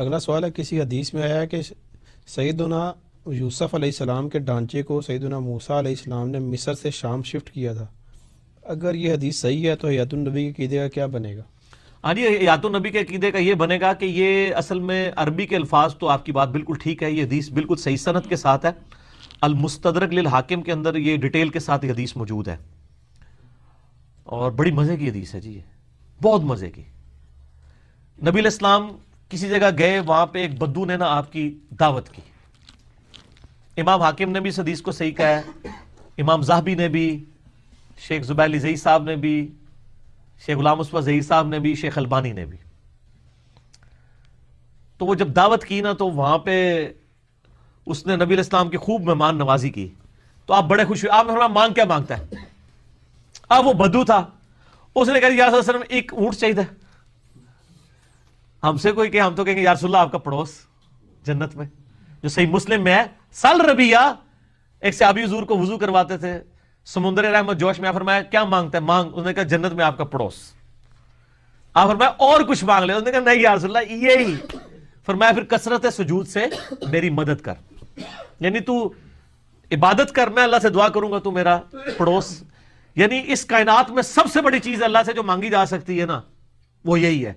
अगला सवाल है किसी हदीस में आया है कि सईदना यूसफ़ अलैहिस्सलाम के ढांचे को सईदना मूसा अलैहिस्सलाम ने मिस्र से शाम शिफ्ट किया था अगर ये हदीस सही है तो हयातुलनबी के कीदे का क्या बनेगा हाँ जी यातुलनबी के कीदे का ये बनेगा कि ये असल में अरबी के अल्फाज तो आपकी बात बिल्कुल ठीक है ये हदीस बिल्कुल सही सनत के साथ है अलमुस्तरक लिल हाकिम के अंदर ये डिटेल के साथ ये हदीस मौजूद है और बड़ी मज़े की हदीस है जी ये बहुत मज़े की नबी इस्लाम किसी जगह गए वहां पे एक बद्दू ने ना आपकी दावत की इमाम हाकिम ने भी सदीस को सही कहा है इमाम जाहबी ने भी शेख जुबैली जई साहब ने भी शेख गुलाम उसफा जई साहब ने भी शेख अलबानी ने भी तो वो जब दावत की ना तो वहां पे उसने नबी इस्लाम की खूब मेहमान नवाजी की तो आप बड़े खुश हुए आप थोड़ा मांग क्या मांगता है अब वो बद्दू था उसने कहा यार एक ऊँट चाहिए था हमसे कोई कहे हम तो कहेंगे यारसुल्ला आपका पड़ोस जन्नत में जो सही मुस्लिम में है सल रबिया एक सहाबी हजूर को वजू करवाते थे समुद्र रहमत जोश में फरमाया क्या मांगता है मांग उसने कहा जन्नत में आपका पड़ोस आप फरमाया और कुछ मांग ले उसने कहा नहीं यारसुल्ला यही फरमाया फिर कसरत सजूद से मेरी मदद कर यानी तू इबादत कर मैं अल्लाह से दुआ करूंगा तू मेरा पड़ोस यानी इस कायनात में सबसे बड़ी चीज अल्लाह से जो मांगी जा सकती है ना वो यही है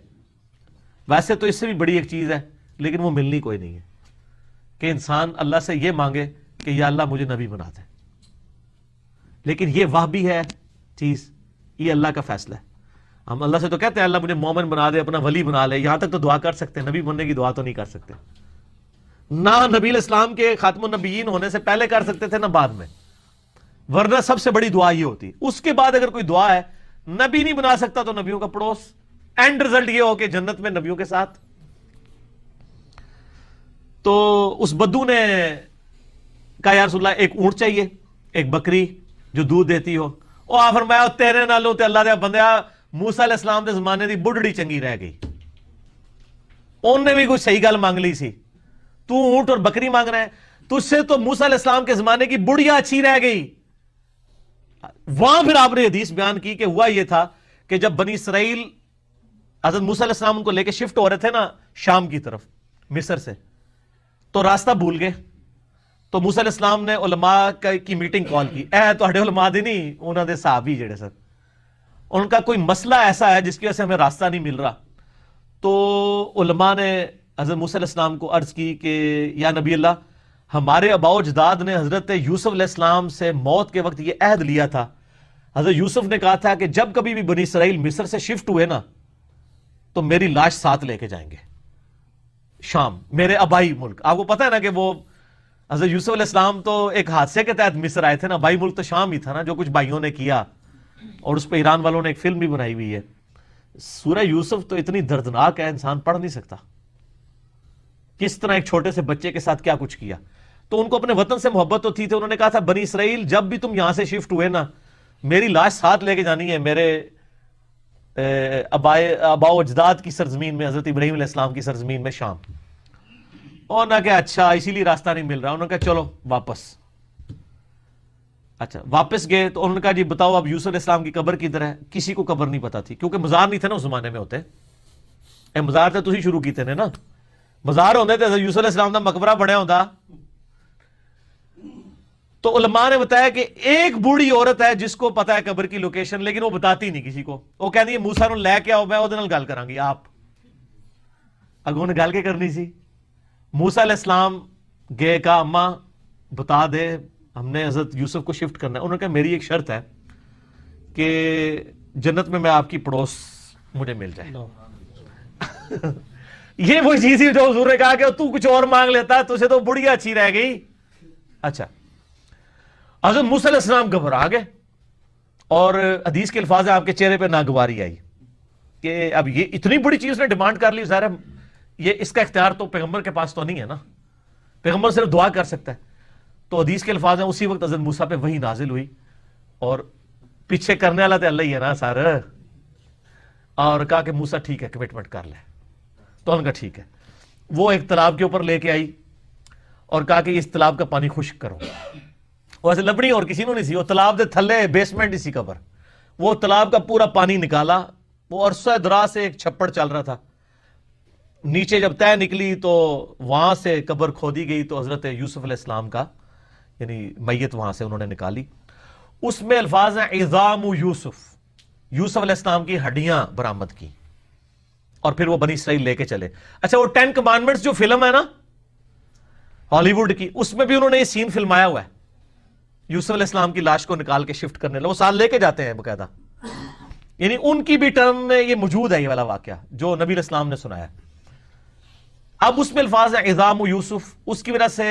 वैसे तो इससे भी बड़ी एक चीज़ है लेकिन वो मिलनी कोई नहीं है कि इंसान अल्लाह से ये मांगे कि या अल्लाह मुझे नबी बना दे लेकिन ये वाह भी है चीज़ ये अल्लाह का फैसला है हम अल्लाह से तो कहते हैं अल्लाह मुझे मोमन बना दे अपना वली बना ले यहां तक तो दुआ कर सकते हैं नबी बनने की दुआ तो नहीं कर सकते ना नबी इस्लाम के खात्म नबीन होने से पहले कर सकते थे ना बाद में वरना सबसे बड़ी दुआ ये होती उसके बाद अगर कोई दुआ है नबी नहीं बना सकता तो नबियों का पड़ोस एंड रिजल्ट ये हो कि जन्नत में नबियों के साथ तो उस बद्दू ने कहा यार सुल्ला एक ऊंट चाहिए एक बकरी जो दूध देती हो ਉਹ आफर मैं तेरे ਨਾਲੋਂ ਤੇ अल्लाह ਦੇ ਬੰਦਿਆ موسی ਅਲੈਹ ਸਲਾਮ ਦੇ ਜ਼ਮਾਨੇ ਦੀ ਬੁੱਢੜੀ ਚੰਗੀ ਰਹਿ ਗਈ ਉਹਨੇ ਵੀ ਕੋਈ ਸਹੀ ਗੱਲ ਮੰਗ ਲਈ ऊंट और बकरी मांग रहा है तुझसे तो मूसा इस्लाम के जमाने की बुढ़िया अच्छी रह गई वहां फिर आपने हदीस बयान की कि हुआ यह था कि जब बनी इसराइल हजरत मूसम उनको लेके शिफ्ट हो रहे थे ना शाम की तरफ मिसर से तो रास्ता भूल गए तो मूसा इस्लाम ने उलमा की मीटिंग कॉल की ए तो उलमा दी नहीं उन्होंने साहबी जेड़े सर उनका कोई मसला ऐसा है जिसकी वजह से हमें रास्ता नहीं मिल रहा तो उलमा ने हजरत मूसा इस्लाम को अर्ज की कि या नबी अल्लाह हमारे अबाओ जदाद ने हजरत यूसुफ इस्लाम से मौत के वक्त ये अहद लिया था हजरत यूसुफ ने कहा था कि जब कभी भी बनी इसराइल मिस्र से शिफ्ट हुए ना तो मेरी लाश साथ लेके जाएंगे शाम मेरे अबाई मुल्क आपको पता है ना कि वो हजरत यूसुफ इस्लाम तो एक हादसे के तहत मिस्र आए थे ना अबाई मुल्क तो शाम ही था ना जो कुछ भाइयों ने किया और उस पर ईरान वालों ने एक फिल्म भी बनाई हुई है सूर्य यूसुफ तो इतनी दर्दनाक है इंसान पढ़ नहीं सकता किस तरह एक छोटे से बच्चे के साथ क्या कुछ किया तो उनको अपने वतन से मोहब्बत तो थी थी तो उन्होंने कहा था बनी इसराइल जब भी तुम यहां से शिफ्ट हुए ना मेरी लाश साथ लेके जानी है मेरे अबाए अबाओ अजदाद की सरजमीन में हज़रत इब्राहिम इस्लाम की सरजमीन में शाम उन्होंने कहा अच्छा इसीलिए रास्ता नहीं मिल रहा उन्होंने कहा चलो वापस अच्छा वापस गए तो उन्होंने कहा जी बताओ अब यूसुफ इस्लाम की कबर किधर है किसी को कबर नहीं पता थी क्योंकि मज़ार नहीं थे ना उस जमाने में होते मज़ार तो तुम शुरू किए थे ना मज़ार होते थे यूसुफ इस्लाम का मकबरा बनया होता तो उलमा ने बताया कि एक बूढ़ी औरत है जिसको पता है कब्र की लोकेशन लेकिन वो बताती नहीं किसी को वो कहती है मूसा ਨੂੰ आओ मैं ਆਓ ਮੈਂ ਉਹਦੇ ਨਾਲ ਗੱਲ ਕਰਾਂਗੀ ਆਪ ਅਗੋਂ ਨੇ मूसा इस्लाम गए का अम्मा बता दे हमने हजरत यूसुफ को शिफ्ट करना है उन्होंने कहा मेरी एक शर्त है कि जन्नत में मैं आपकी पड़ोस मुझे मिल जाए ये वो चीज ही जो हजूर ने कहा कि तू कुछ और मांग लेता तुझे तो बुढ़िया अच्छी रह गई अच्छा हजरत मूसम घबरा गए और अदीस के अल्फाज आपके चेहरे पर नागवारी आई कि अब ये इतनी बड़ी चीज ने डिमांड कर ली ज़ाहिर ये इसका इख्तियार तो पैगम्बर के पास तो नहीं है ना पैगम्बर सिर्फ दुआ कर सकता है तो अदीस के अल्फाज हैं उसी वक्त हजरत मूसा पे वही नाजिल हुई और पीछे करने वाला तो अल्लाह ही है ना सर और कहा कि मूसा ठीक है कमिटमेंट कर ले तो उनका ठीक है वो एक तालाब के ऊपर लेके आई और कहा कि इस तालाब का पानी खुश्क करो वैसे लपड़ी लबड़ी और किसी ने नहीं सी वो तालाब के थले बेसमेंट सी कबर वो तालाब का पूरा पानी निकाला वो अरसा दराज से एक छप्पड़ चल रहा था नीचे जब तय निकली तो वहाँ से कबर खोदी गई तो हज़रत यूसुफ अलैहिस्सलाम का यानी मैयत वहाँ से उन्होंने निकाली उसमें अल्फाज हैं इज़ाम यूसुफ यूसुफ अलैहिस्सलाम की हड्डियाँ बरामद की और फिर वो बनी इसराइल लेके चले अच्छा वो टेन कमांडमेंट्स जो फिल्म है ना हॉलीवुड की उसमें भी उन्होंने ये सीन फिल्माया हुआ है यूसुफ इस्लाम की लाश को निकाल के शिफ्ट करने लगे वो साल लेके जाते हैं बकायदा यानी उनकी भी टर्म में ये मौजूद है ये वाला वाक्य जो नबी इस्लाम ने सुनाया अब उसमें अल्फाज है इज़ाम यूसुफ उसकी वजह से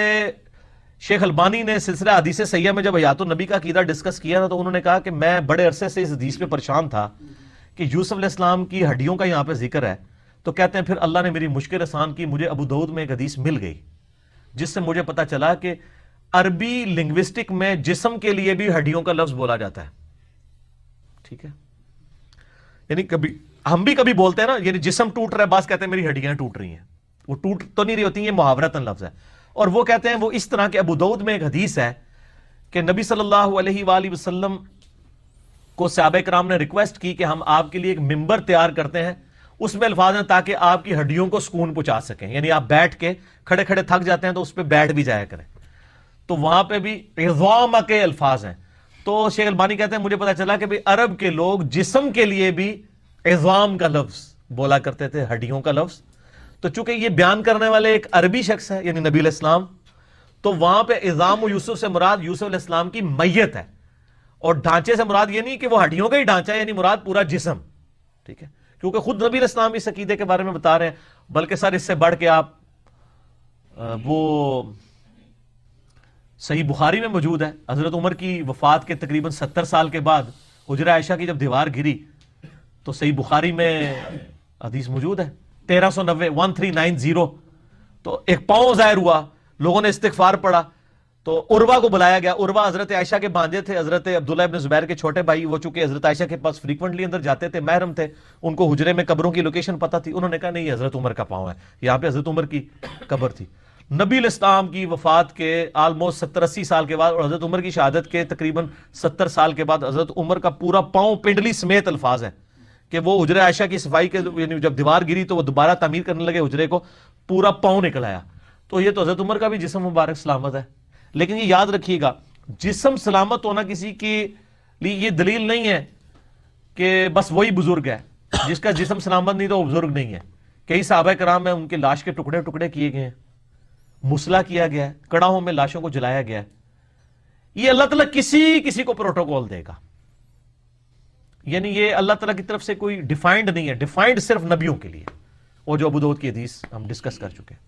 शेख अलबानी ने सिलसिला हदीस सैया में जब हयात नबी का कीदा डिस्कस किया ना तो उन्होंने कहा कि मैं बड़े अरसे से इस हदीस पे परेशान था कि यूसुफ इस्लाम की हड्डियों का यहाँ पे जिक्र है तो कहते हैं फिर अल्लाह ने मेरी मुश्किल आसान की मुझे अबू दऊद में एक हदीस मिल गई जिससे मुझे पता चला कि अरबी लिंग्विस्टिक में जिसम के लिए भी हड्डियों का लफ्ज बोला जाता है ठीक है यानी कभी हम भी कभी बोलते हैं ना यानी जिसम टूट रहा है बास कहते हैं मेरी हड्डियां टूट रही हैं वो टूट तो नहीं रही होती ये मुहावरतन लफ्ज है और वो कहते हैं वो इस तरह के अबूदौद में एक हदीस है कि नबी सल्लल्लाहु अलैहि वसल्लम को सहाब कराम ने रिक्वेस्ट की कि हम आपके लिए एक मिंबर तैयार करते हैं उसमें अल्फाज हैं ताकि आपकी हड्डियों को सुकून पहुंचा सकें यानी आप बैठ के खड़े खड़े थक जाते हैं तो उस पर बैठ भी जाया करें तो वहां पे भी रिजाम के अल्फाज हैं तो शेख अलबानी कहते हैं मुझे पता चला कि भाई अरब के लोग जिसम के लिए भी एजाम का लफ्ज बोला करते थे हड्डियों का लफ्ज तो चूंकि ये बयान करने वाले एक अरबी शख्स है यानी नबी इस्लाम तो वहां पे इजाम यूसुफ से मुराद यूसुफ इस्लाम की मैयत है और ढांचे से मुराद ये नहीं कि वो हड्डियों का ही ढांचा है यानी मुराद पूरा जिसम ठीक है क्योंकि खुद नबी इस्लाम इस अकीदे के बारे में बता रहे हैं बल्कि सर इससे बढ़ के आप वो सही बुखारी में मौजूद है हज़रत उमर की वफात के तकरीबन सत्तर साल के बाद हजरा आयशा की जब दीवार गिरी तो सही बुखारी में हदीस मौजूद है तेरह सौ नब्बे वन थ्री नाइन जीरो तो एक पाँव जाहिर हुआ लोगों ने इस्तफार पढ़ा तो उर्वा को बुलाया गया उर्वा हजरत आयशा के बांधे थे हजरत अब्दुल्ला इबन जुबैर के छोटे भाई वो चूंकि हजरत आयशा के पास फ्रीक्वेंटली अंदर जाते थे महरम थे उनको हुजरे में कबरों की लोकेशन पता थी उन्होंने कहा नहीं हजरत उमर का पाँव है यहाँ पे हजरत उमर की कब्र थी नबी इस्लाम की वफात के आलमोस्ट सत्तर अस्सी साल के बाद और हज़रत उमर की शहादत के तकरीबन सत्तर साल के बाद हज़रत उमर का पूरा पाँव पिंडली समेत अल्फाज है कि वो उजरे आयशा की सफाई के जब दीवार गिरी तो वो दोबारा तमीर करने लगे उजरे को पूरा पाँव निकलाया तो ये तो हज़रत उमर का भी जिसम मुबारक सलामत है लेकिन ये याद रखिएगा जिसम सलामत होना किसी की लिए ये दलील नहीं है कि बस वही बुजुर्ग है जिसका जिसम सलामत नहीं तो वो बुजुर्ग नहीं है कई साहब कराम है उनके लाश के टुकड़े टुकड़े किए गए हैं मुसला किया गया है कड़ाहों में लाशों को जलाया गया है ये अल्लाह तला किसी किसी को प्रोटोकॉल देगा यानी ये अल्लाह तला की तरफ से कोई डिफाइंड नहीं है डिफाइंड सिर्फ नबियों के लिए और जो अबूदोद की हदीस हम डिस्कस कर चुके हैं